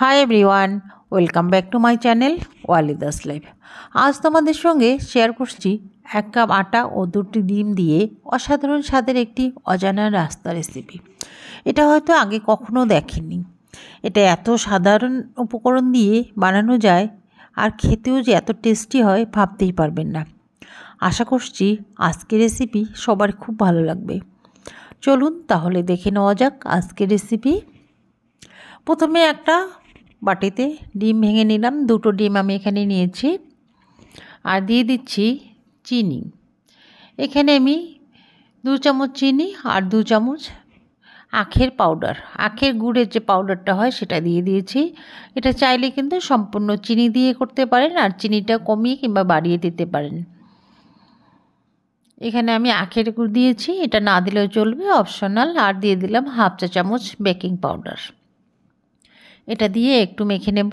high everyone welcome back to my channel ওয়ালিদাস life আজ তোমাদের সঙ্গে শেয়ার করছি এক কাপ আটা ও দুটি ডিম দিয়ে অসাধারণ স্বাদের একটি অজানা রাস্তা রেসিপি এটা হয়তো আগে কখনো দেখেনি এটা এত সাধারণ উপকরণ দিয়ে বানানো যায় আর খেতেও যে এত টেস্টি হয় ভাবতেই পারবেন না আশা করছি আজকের রেসিপি সবার খুব ভালো লাগবে চলুন তাহলে দেখে নেওয়া যাক আজকের রেসিপি প্রথমে একটা বাটিতে ডিম ভেঙে নিলাম দুটো ডিম আমি এখানে নিয়েছি আর দিয়ে দিচ্ছি চিনি এখানে আমি দু চামচ চিনি আর দু চামচ আখের পাউডার আখের গুড়ের যে পাউডারটা হয় সেটা দিয়ে দিয়েছি এটা চাইলে কিন্তু সম্পূর্ণ চিনি দিয়ে করতে পারেন আর চিনিটা কমিয়ে কিংবা বাড়িয়ে দিতে পারেন এখানে আমি আখের গুড় দিয়েছি এটা না দিলেও চলবে অপশনাল আর দিয়ে দিলাম হাফ চা চামচ বেকিং পাউডার এটা দিয়ে একটু মেখে নেব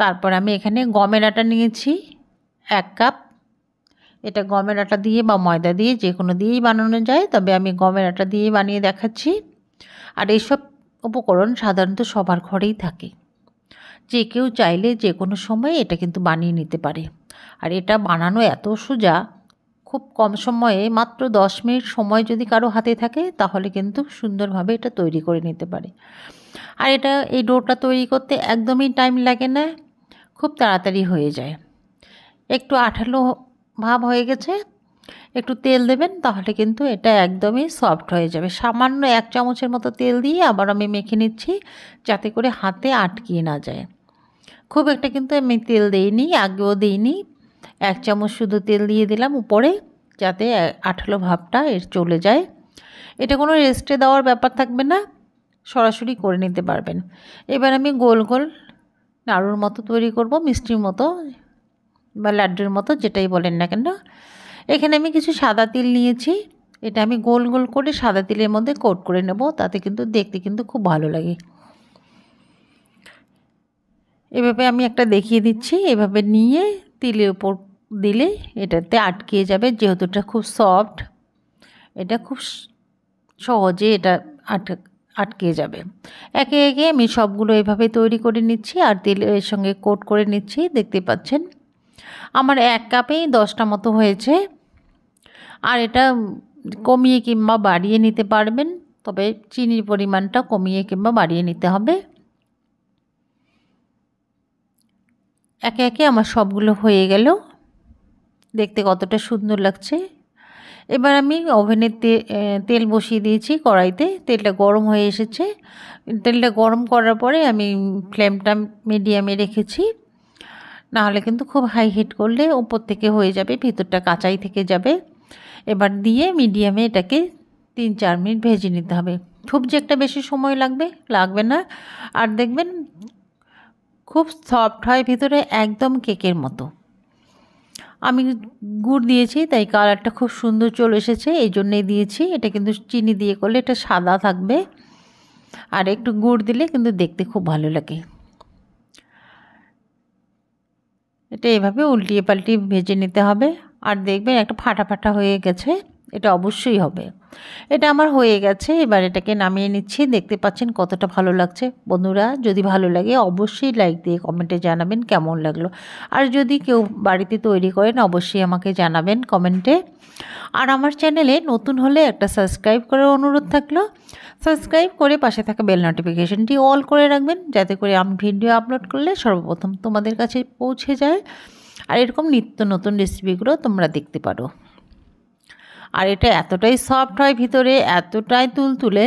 তারপর আমি এখানে গমের আটা নিয়েছি এক কাপ এটা গমের আটা দিয়ে বা ময়দা দিয়ে যে কোনো দিয়েই বানানো যায় তবে আমি গমের আটা দিয়ে বানিয়ে দেখাচ্ছি আর এইসব উপকরণ সাধারণত সবার ঘরেই থাকে যে কেউ চাইলে যে কোনো সময় এটা কিন্তু বানিয়ে নিতে পারে আর এটা বানানো এত সোজা খুব কম সময়ে মাত্র দশ মিনিট সময় যদি কারো হাতে থাকে তাহলে কিন্তু সুন্দরভাবে এটা তৈরি করে নিতে পারে আর এটা এই ডোটা তৈরি করতে একদমই টাইম লাগে না খুব তাড়াতাড়ি হয়ে যায় একটু আঠালো ভাব হয়ে গেছে একটু তেল দেবেন তাহলে কিন্তু এটা একদমই সফট হয়ে যাবে সামান্য এক চামচের মতো তেল দিয়ে আবার আমি মেখে নিচ্ছি যাতে করে হাতে আটকিয়ে না যায় খুব একটা কিন্তু আমি তেল দিইনি আগেও দিইনি এক চামচ শুধু তেল দিয়ে দিলাম উপরে যাতে আঠালো ভাবটা এর চলে যায় এটা কোনো রেস্টে দেওয়ার ব্যাপার থাকবে না সরাসরি করে নিতে পারবেন এবার আমি গোল গোল নাড়ুর মতো তৈরি করব মিষ্টির মতো বা লাড্ডুর মতো যেটাই বলেন না কেন এখানে আমি কিছু সাদা তিল নিয়েছি এটা আমি গোল গোল করে সাদা তিলের মধ্যে কোট করে নেব তাতে কিন্তু দেখতে কিন্তু খুব ভালো লাগে এভাবে আমি একটা দেখিয়ে দিচ্ছি এভাবে নিয়ে তিলের ওপর দিলে এটাতে আটকে যাবে যেহেতু এটা খুব সফট এটা খুব সহজে এটা আট আটকে যাবে একে একে আমি সবগুলো এভাবে তৈরি করে নিচ্ছি আর তেলের সঙ্গে কোট করে নিচ্ছি দেখতে পাচ্ছেন আমার এক কাপেই দশটা মতো হয়েছে আর এটা কমিয়ে কিংবা বাড়িয়ে নিতে পারবেন তবে চিনির পরিমাণটা কমিয়ে কিংবা বাড়িয়ে নিতে হবে একে একে আমার সবগুলো হয়ে গেল দেখতে কতটা সুন্দর লাগছে এবার আমি ওভেনে তেল বসিয়ে দিয়েছি কড়াইতে তেলটা গরম হয়ে এসেছে তেলটা গরম করার পরে আমি ফ্লেমটা মিডিয়ামে রেখেছি নাহলে কিন্তু খুব হাই হিট করলে ওপর থেকে হয়ে যাবে ভিতরটা কাঁচাই থেকে যাবে এবার দিয়ে মিডিয়ামে এটাকে তিন চার মিনিট ভেজে নিতে হবে খুব যে একটা বেশি সময় লাগবে লাগবে না আর দেখবেন খুব সফট হয় ভিতরে একদম কেকের মতো আমি গুড় দিয়েছি তাই কালারটা খুব সুন্দর চলে এসেছে এই জন্যেই দিয়েছি এটা কিন্তু চিনি দিয়ে করলে এটা সাদা থাকবে আর একটু গুড় দিলে কিন্তু দেখতে খুব ভালো লাগে এটা এভাবে উল্টিয়ে পাল্টিয়ে ভেজে নিতে হবে আর দেখবেন একটা ফাটা ফাটা হয়ে গেছে এটা অবশ্যই হবে এটা আমার হয়ে গেছে এবার এটাকে নামিয়ে নিচ্ছি দেখতে পাচ্ছেন কতটা ভালো লাগছে বন্ধুরা যদি ভালো লাগে অবশ্যই লাইক দিয়ে কমেন্টে জানাবেন কেমন লাগলো আর যদি কেউ বাড়িতে তৈরি করেন অবশ্যই আমাকে জানাবেন কমেন্টে আর আমার চ্যানেলে নতুন হলে একটা সাবস্ক্রাইব করার অনুরোধ থাকলো সাবস্ক্রাইব করে পাশে থাকা বেল নোটিফিকেশনটি অল করে রাখবেন যাতে করে আমি ভিডিও আপলোড করলে সর্বপ্রথম তোমাদের কাছে পৌঁছে যায় আর এরকম নিত্য নতুন রেসিপিগুলো তোমরা দেখতে পারো আর এটা এতটাই সফট হয় ভিতরে এতটাই তুলতুলে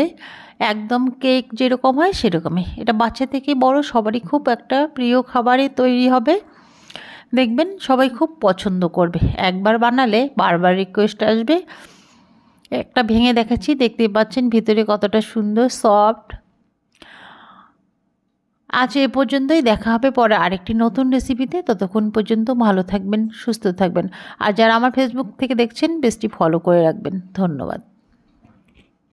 একদম কেক যেরকম হয় সেরকমই এটা বাচ্চা থেকে বড় সবারই খুব একটা প্রিয় খাবারই তৈরি হবে দেখবেন সবাই খুব পছন্দ করবে একবার বানালে বারবার রিকোয়েস্ট আসবে একটা ভেঙে দেখাচ্ছি দেখতে পাচ্ছেন ভিতরে কতটা সুন্দর সফট আজ এ পর্যন্তই দেখা হবে পরে আরেকটি নতুন রেসিপিতে ততক্ষণ পর্যন্ত ভালো থাকবেন সুস্থ থাকবেন আর যারা আমার ফেসবুক থেকে দেখছেন বেশটি ফলো করে রাখবেন ধন্যবাদ